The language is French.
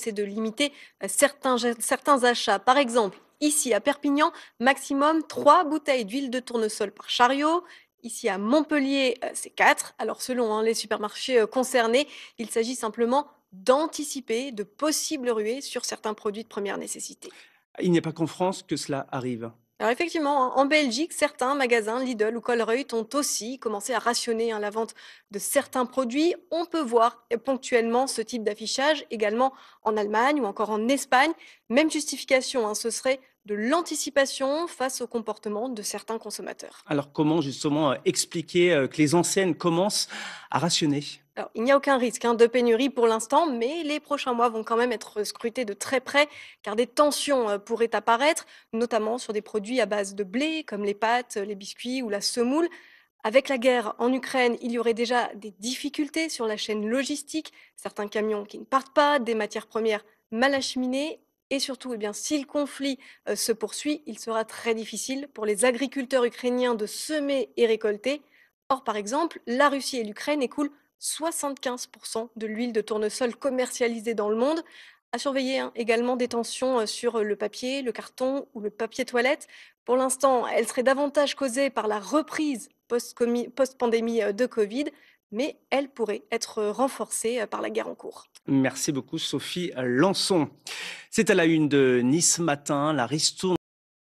c'est de limiter euh, certains, achats. Par exemple, ici à Perpignan, maximum 3 bouteilles d'huile de tournesol par chariot. Ici à Montpellier, euh, c'est 4. Alors selon hein, les supermarchés euh, concernés, il s'agit simplement d'anticiper de possibles ruées sur certains produits de première nécessité. Il n'y a pas qu'en France que cela arrive. Alors effectivement, hein, en Belgique, certains magasins, Lidl ou Colruyt, ont aussi commencé à rationner hein, la vente de certains produits. On peut voir euh, ponctuellement ce type d'affichage également en Allemagne ou encore en Espagne. Même justification, hein, ce serait de l'anticipation face au comportement de certains consommateurs. Alors comment justement euh, expliquer euh, que les enseignes commencent à rationner alors, il n'y a aucun risque hein, de pénurie pour l'instant, mais les prochains mois vont quand même être scrutés de très près, car des tensions euh, pourraient apparaître, notamment sur des produits à base de blé, comme les pâtes, les biscuits ou la semoule. Avec la guerre en Ukraine, il y aurait déjà des difficultés sur la chaîne logistique, certains camions qui ne partent pas, des matières premières mal acheminées et surtout, eh bien, si le conflit euh, se poursuit, il sera très difficile pour les agriculteurs ukrainiens de semer et récolter. Or, par exemple, la Russie et l'Ukraine écoulent 75% de l'huile de tournesol commercialisée dans le monde. À surveiller hein, également des tensions euh, sur euh, le papier, le carton ou le papier toilette. Pour l'instant, elles seraient davantage causées par la reprise post-pandémie de Covid mais elle pourrait être euh, renforcée euh, par la guerre en cours. Merci beaucoup Sophie Lançon. C'est à la une de Nice matin, la ristourne